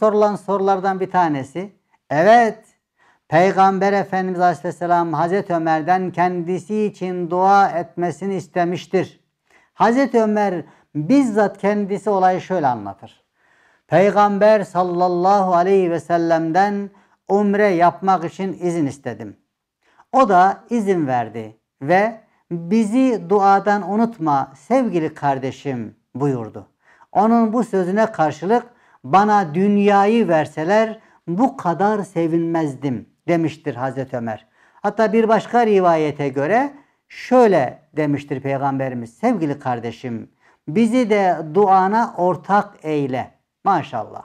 sorulan sorulardan bir tanesi. Evet, Peygamber Efendimiz Aleyhisselam Hazreti Ömer'den kendisi için dua etmesini istemiştir. Hazreti Ömer bizzat kendisi olayı şöyle anlatır. Peygamber sallallahu aleyhi ve sellem'den umre yapmak için izin istedim. O da izin verdi ve bizi duadan unutma sevgili kardeşim buyurdu. Onun bu sözüne karşılık bana dünyayı verseler bu kadar sevinmezdim demiştir Hazreti Ömer. Hatta bir başka rivayete göre şöyle demiştir Peygamberimiz sevgili kardeşim bizi de duana ortak eyle maşallah.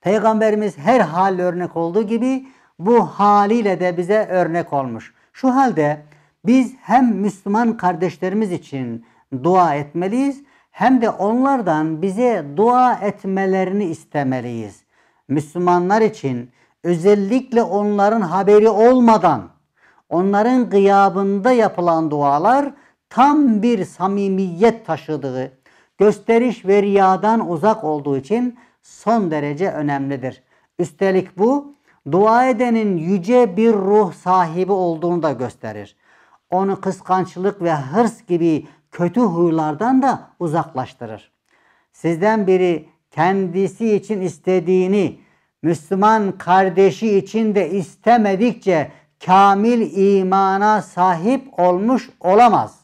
Peygamberimiz her hal örnek olduğu gibi bu haliyle de bize örnek olmuş. Şu halde biz hem Müslüman kardeşlerimiz için dua etmeliyiz hem de onlardan bize dua etmelerini istemeliyiz. Müslümanlar için özellikle onların haberi olmadan onların gıyabında yapılan dualar tam bir samimiyet taşıdığı, gösteriş ve riyadan uzak olduğu için son derece önemlidir. Üstelik bu dua edenin yüce bir ruh sahibi olduğunu da gösterir. Onu kıskançlık ve hırs gibi kötü huylardan da uzaklaştırır. Sizden biri kendisi için istediğini Müslüman kardeşi için de istemedikçe kamil imana sahip olmuş olamaz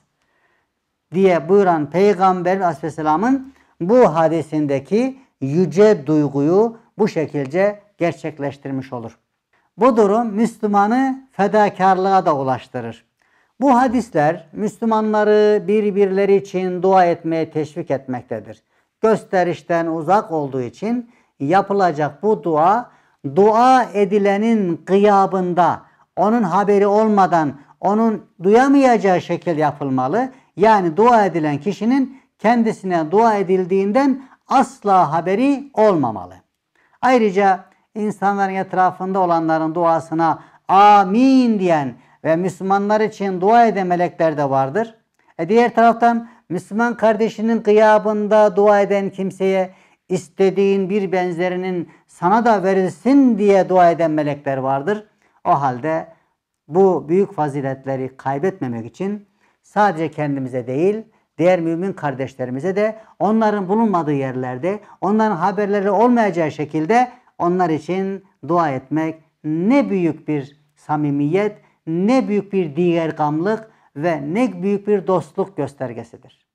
diye buyuran Peygamber Aleyhisselam'ın bu hadisindeki yüce duyguyu bu şekilde gerçekleştirmiş olur. Bu durum Müslümanı fedakarlığa da ulaştırır. Bu hadisler Müslümanları birbirleri için dua etmeye teşvik etmektedir. Gösterişten uzak olduğu için yapılacak bu dua dua edilenin gıyabında onun haberi olmadan onun duyamayacağı şekil yapılmalı. Yani dua edilen kişinin kendisine dua edildiğinden asla haberi olmamalı. Ayrıca insanların etrafında olanların duasına amin diyen ve Müslümanlar için dua eden melekler de vardır. E diğer taraftan Müslüman kardeşinin gıyabında dua eden kimseye istediğin bir benzerinin sana da verilsin diye dua eden melekler vardır. O halde bu büyük faziletleri kaybetmemek için sadece kendimize değil, diğer mümin kardeşlerimize de onların bulunmadığı yerlerde, onların haberleri olmayacağı şekilde onlar için dua etmek ne büyük bir samimiyet, ne büyük bir diğer gamlık ve ne büyük bir dostluk göstergesidir.